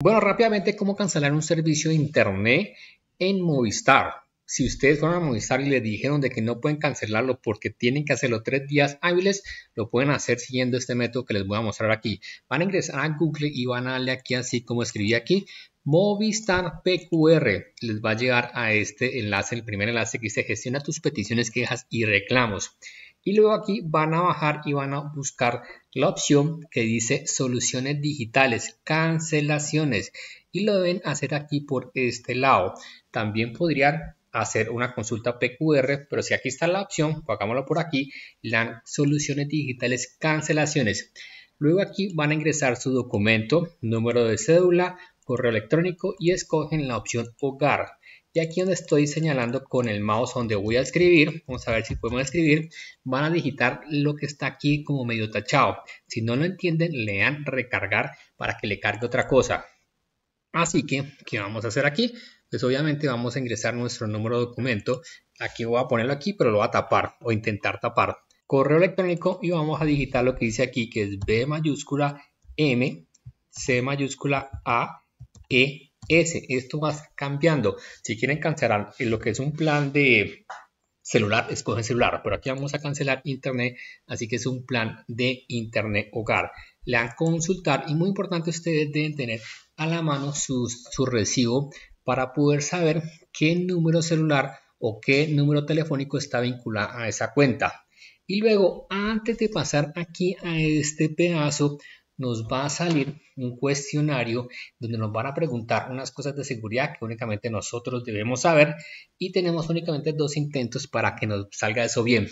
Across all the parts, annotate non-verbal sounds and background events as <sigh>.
Bueno, rápidamente, ¿cómo cancelar un servicio de Internet en Movistar? Si ustedes fueron a Movistar y les dijeron de que no pueden cancelarlo porque tienen que hacerlo tres días hábiles, lo pueden hacer siguiendo este método que les voy a mostrar aquí. Van a ingresar a Google y van a darle aquí, así como escribí aquí, Movistar PQR. Les va a llegar a este enlace, el primer enlace que dice gestiona tus peticiones, quejas y reclamos. Y luego aquí van a bajar y van a buscar la opción que dice soluciones digitales, cancelaciones y lo deben hacer aquí por este lado. También podrían hacer una consulta PQR, pero si aquí está la opción, pagámoslo por aquí, la soluciones digitales, cancelaciones. Luego aquí van a ingresar su documento, número de cédula, correo electrónico y escogen la opción hogar. Y aquí donde estoy señalando con el mouse donde voy a escribir, vamos a ver si podemos escribir, van a digitar lo que está aquí como medio tachado. Si no lo entienden, le dan recargar para que le cargue otra cosa. Así que, ¿qué vamos a hacer aquí? Pues obviamente vamos a ingresar nuestro número de documento. Aquí voy a ponerlo aquí, pero lo voy a tapar o intentar tapar. Correo electrónico y vamos a digitar lo que dice aquí, que es B mayúscula M, C mayúscula A, E ese, esto va cambiando. Si quieren cancelar eh, lo que es un plan de celular, escogen celular, pero aquí vamos a cancelar internet, así que es un plan de internet hogar. Le dan consultar y muy importante ustedes deben tener a la mano su recibo para poder saber qué número celular o qué número telefónico está vinculado a esa cuenta. Y luego, antes de pasar aquí a este pedazo, nos va a salir un cuestionario donde nos van a preguntar unas cosas de seguridad que únicamente nosotros debemos saber y tenemos únicamente dos intentos para que nos salga eso bien.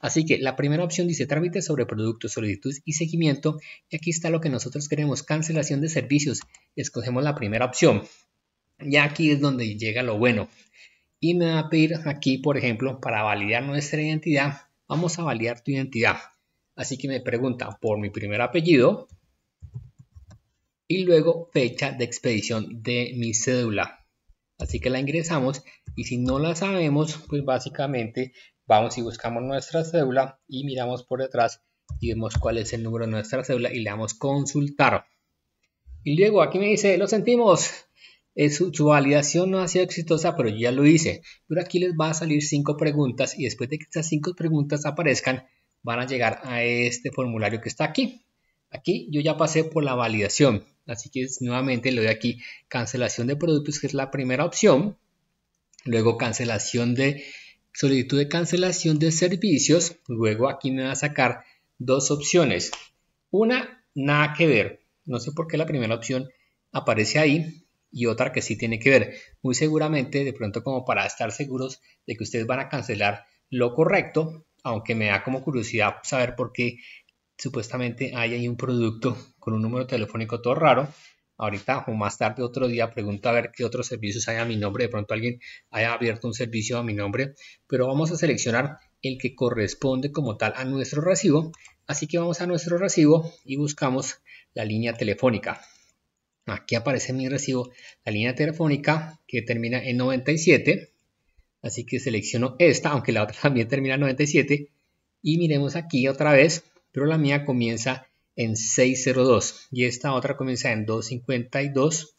Así que la primera opción dice trámite sobre productos, solicitud y seguimiento. Y aquí está lo que nosotros queremos, cancelación de servicios. Escogemos la primera opción. Y aquí es donde llega lo bueno. Y me va a pedir aquí, por ejemplo, para validar nuestra identidad, vamos a validar tu identidad. Así que me pregunta por mi primer apellido, y luego fecha de expedición de mi cédula. Así que la ingresamos y si no la sabemos, pues básicamente vamos y buscamos nuestra cédula y miramos por detrás y vemos cuál es el número de nuestra cédula y le damos consultar. Y luego aquí me dice, lo sentimos, su, validación no ha sido exitosa, pero yo ya lo hice. Pero aquí les va a salir cinco preguntas y después de que estas cinco preguntas aparezcan, van a llegar a este formulario que está aquí. Aquí yo ya pasé por la validación. Así que nuevamente le doy aquí cancelación de productos, que es la primera opción. Luego cancelación de solicitud de cancelación de servicios. Luego aquí me va a sacar dos opciones. Una, nada que ver. No sé por qué la primera opción aparece ahí y otra que sí tiene que ver. Muy seguramente, de pronto como para estar seguros de que ustedes van a cancelar lo correcto, aunque me da como curiosidad saber por qué supuestamente hay ahí un producto con un número telefónico todo raro. Ahorita o más tarde otro día pregunto a ver qué otros servicios hay a mi nombre. De pronto alguien haya abierto un servicio a mi nombre, pero vamos a seleccionar el que corresponde como tal a nuestro recibo. Así que vamos a nuestro recibo y buscamos la línea telefónica. Aquí aparece mi recibo, la línea telefónica que termina en 97. Así que selecciono esta, aunque la otra <laughs> también termina en 97. Y miremos aquí otra vez pero la mía comienza en 602 y esta otra comienza en 252,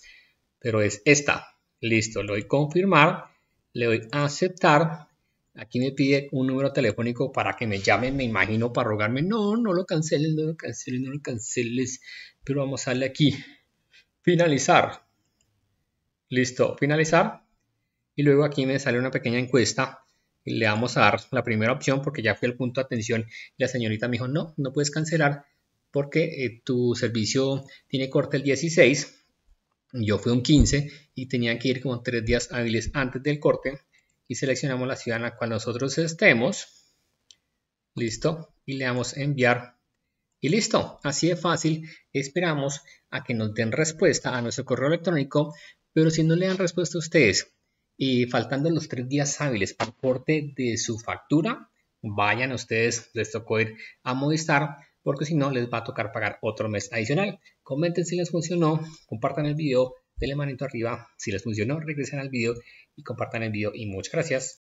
pero es esta. Listo, le doy confirmar, le doy aceptar. Aquí me pide un número telefónico para que me llamen, me imagino, para rogarme. No, no lo canceles, no lo canceles, no lo canceles. Pero vamos a darle aquí. Finalizar. Listo, finalizar. Y luego aquí me sale una pequeña encuesta le vamos a dar la primera opción porque ya fue el punto de atención. la señorita me dijo, no, no puedes cancelar porque eh, tu servicio tiene corte el 16. Yo fui un 15 y tenían que ir como tres días hábiles antes del corte y seleccionamos la ciudad en la cual nosotros estemos. Listo. Y le damos enviar. Y listo. Así de fácil. Esperamos a que nos den respuesta a nuestro correo electrónico. Pero si no le dan respuesta a ustedes y faltando los tres días hábiles para corte de su factura, vayan ustedes, les tocó ir a Modestar, porque si no les va a tocar pagar otro mes adicional. Comenten si les funcionó, compartan el video, denle manito arriba si les funcionó, regresen al video y compartan el video y muchas gracias.